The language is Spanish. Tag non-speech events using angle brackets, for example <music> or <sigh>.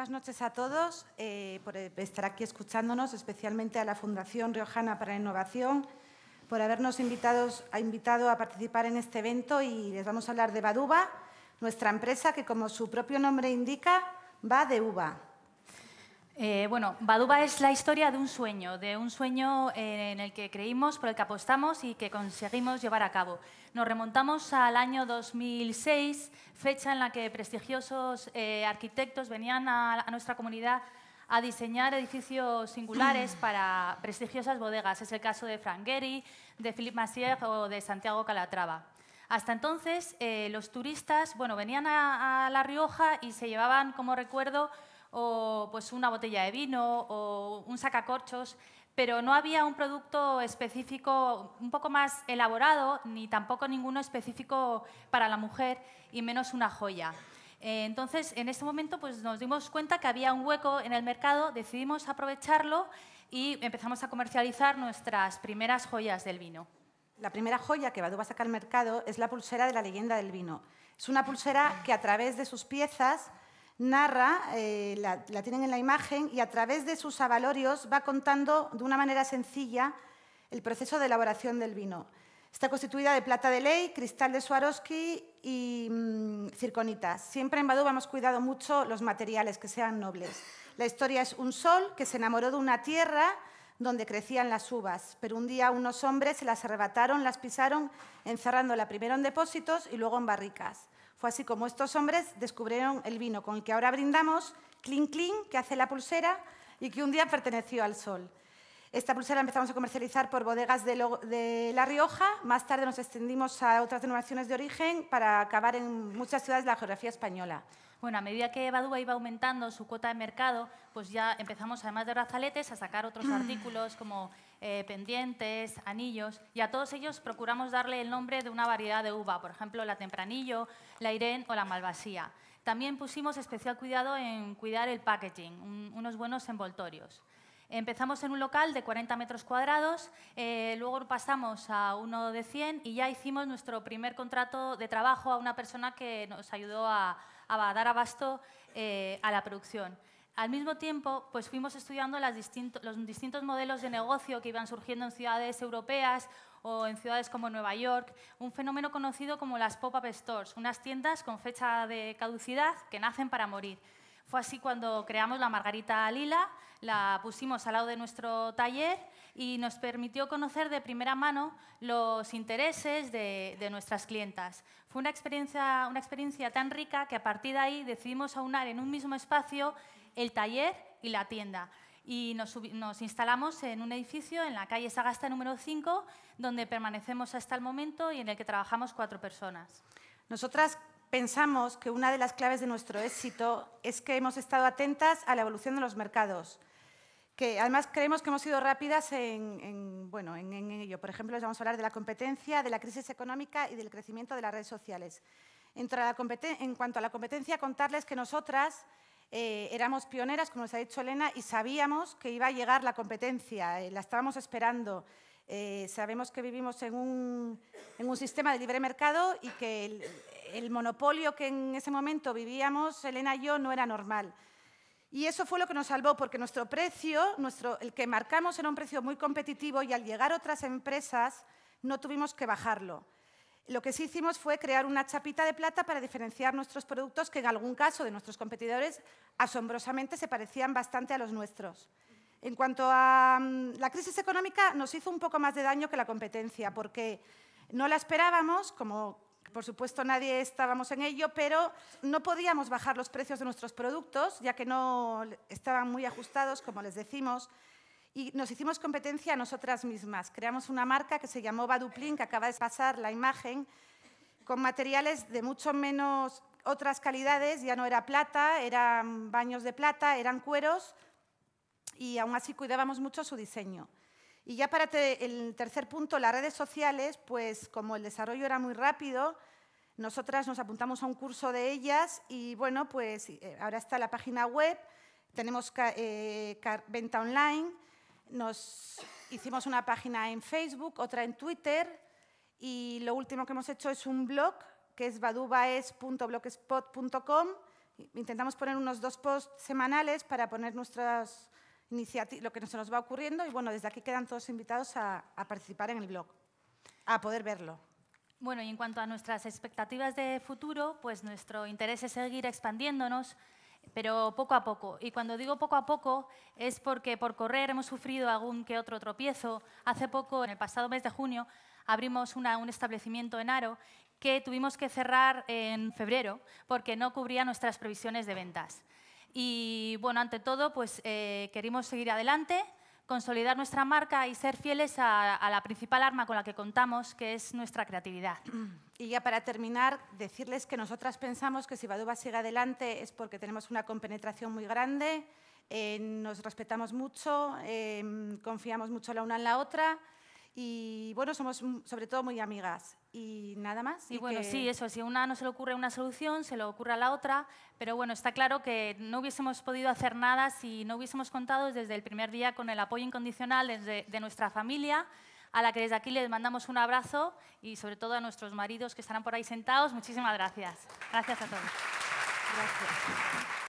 buenas noches a todos eh, por estar aquí escuchándonos, especialmente a la Fundación Riojana para la Innovación, por habernos invitado a participar en este evento y les vamos a hablar de Baduba, nuestra empresa que, como su propio nombre indica, va de uva. Eh, bueno, Baduba es la historia de un sueño, de un sueño eh, en el que creímos, por el que apostamos y que conseguimos llevar a cabo. Nos remontamos al año 2006, fecha en la que prestigiosos eh, arquitectos venían a, nuestra comunidad a diseñar edificios singulares <clears throat> para prestigiosas bodegas. Es el caso de Frank Gehry, de Philippe Massier o de Santiago Calatrava. Hasta entonces, los turistas bueno, venían a La Rioja y se llevaban como recuerdo o pues una botella de vino o un sacacorchos, pero no había un producto específico un poco más elaborado ni tampoco ninguno específico para la mujer y menos una joya. Eh, entonces, en este momento pues, nos dimos cuenta que había un hueco en el mercado, decidimos aprovecharlo y empezamos a comercializar nuestras primeras joyas del vino. La primera joya que va a sacar al mercado es la pulsera de la leyenda del vino. Es una pulsera que a través de sus piezas narra, eh, la, tienen en la imagen, y a través de sus avalorios va contando de una manera sencilla el proceso de elaboración del vino. Está constituida de plata de ley, cristal de Swarovski y mm, circonitas. Siempre en Badú hemos cuidado mucho los materiales que sean nobles. La historia es un sol que se enamoró de una tierra donde crecían las uvas, pero un día unos hombres se las arrebataron, las pisaron, encerrándola primero en depósitos y luego en barricas. Fue así como estos hombres descubrieron el vino con el que ahora brindamos, Clean Clean, que hace la pulsera y que un día perteneció al sol. Esta pulsera empezamos a comercializar por bodegas de, de La Rioja, más tarde nos extendimos a otras denominaciones de origen para acabar en muchas ciudades de la geografía española. Bueno, a medida que Badúa iba aumentando su cuota de mercado, pues ya empezamos, además de brazaletes, a sacar otros <clears throat> artículos como eh, pendientes, anillos, y a todos ellos procuramos darle el nombre de una variedad de uva, por ejemplo, la Tempranillo, la irén o la Malvasía. También pusimos especial cuidado en cuidar el packaging, unos buenos envoltorios. Empezamos en un local de 40 metros cuadrados, eh, luego pasamos a uno de 100 y ya hicimos nuestro primer contrato de trabajo a una persona que nos ayudó a, dar abasto eh, a la producción. Al mismo tiempo, pues fuimos estudiando los distintos modelos de negocio que iban surgiendo en ciudades europeas o en ciudades como Nueva York, un fenómeno conocido como las pop-up stores, unas tiendas con fecha de caducidad que nacen para morir. Fue así cuando creamos la Margarita Lila, la pusimos al lado de nuestro taller y nos permitió conocer de primera mano los intereses de, nuestras clientas. Fue una experiencia, una experiencia tan rica que a partir de ahí decidimos aunar en un mismo espacio el taller y la tienda y nos, instalamos en un edificio en la calle Sagasta número 5, donde permanecemos hasta el momento y en el que trabajamos cuatro personas. Nosotras pensamos que una de las claves de nuestro éxito es que hemos estado atentas a la evolución de los mercados, que además creemos que hemos sido rápidas en, bueno, en, ello. Por ejemplo, les vamos a hablar de la competencia, de la crisis económica y del crecimiento de las redes sociales. En, cuanto a la competencia, contarles que nosotras eh, éramos pioneras, como nos ha dicho Elena, y sabíamos que iba a llegar la competencia, eh, la estábamos esperando. Eh, sabemos que vivimos en un, sistema de libre mercado y que el, monopolio que en ese momento vivíamos, Elena y yo, no era normal. Y eso fue lo que nos salvó, porque nuestro precio, el que marcamos era un precio muy competitivo y al llegar otras empresas no tuvimos que bajarlo. Lo que sí hicimos fue crear una chapita de plata para diferenciar nuestros productos que en algún caso de nuestros competidores asombrosamente se parecían bastante a los nuestros. En cuanto a mm, la crisis económica, nos hizo un poco más de daño que la competencia, porque no la esperábamos, como por supuesto nadie estábamos en ello, pero no podíamos bajar los precios de nuestros productos, ya que no estaban muy ajustados, como les decimos, y nos hicimos competencia a nosotras mismas. Creamos una marca que se llamó Baduplin, que acaba de pasar la imagen, con materiales de mucho menos otras calidades, ya no era plata, eran baños de plata, eran cueros, y aún así cuidábamos mucho su diseño. Y ya para el tercer punto, las redes sociales, pues como el desarrollo era muy rápido, nosotras nos apuntamos a un curso de ellas y bueno, pues eh, ahora está la página web, tenemos eh, venta online, nos hicimos una página en Facebook, otra en Twitter y lo último que hemos hecho es un blog que es badubaes.blogspot.com. Intentamos poner unos dos posts semanales para poner nuestras lo que nos va ocurriendo y bueno, desde aquí quedan todos invitados a, participar en el blog, a poder verlo. Bueno, y en cuanto a nuestras expectativas de futuro, pues nuestro interés es seguir expandiéndonos, pero poco a poco. Y cuando digo poco a poco es porque por correr hemos sufrido algún que otro tropiezo. Hace poco, en el pasado mes de junio, abrimos un establecimiento en Aro que tuvimos que cerrar en febrero porque no cubría nuestras previsiones de ventas. Y bueno, ante todo, pues eh, queremos seguir adelante, consolidar nuestra marca y ser fieles a, la principal arma con la que contamos, que es nuestra creatividad. Y ya para terminar, decirles que nosotras pensamos que si Baduba sigue adelante es porque tenemos una compenetración muy grande, eh, nos respetamos mucho, eh, confiamos mucho la una en la otra y bueno, somos mm, sobre todo muy amigas y nada más. Y, bueno, sí, eso, si a una no se le ocurre una solución, se le ocurre a la otra, pero bueno, está claro que no hubiésemos podido hacer nada si no hubiésemos contado desde el primer día con el apoyo incondicional desde, de nuestra familia, a la que desde aquí les mandamos un abrazo y sobre todo a nuestros maridos que estarán por ahí sentados. Muchísimas gracias. Gracias a todos. Gracias.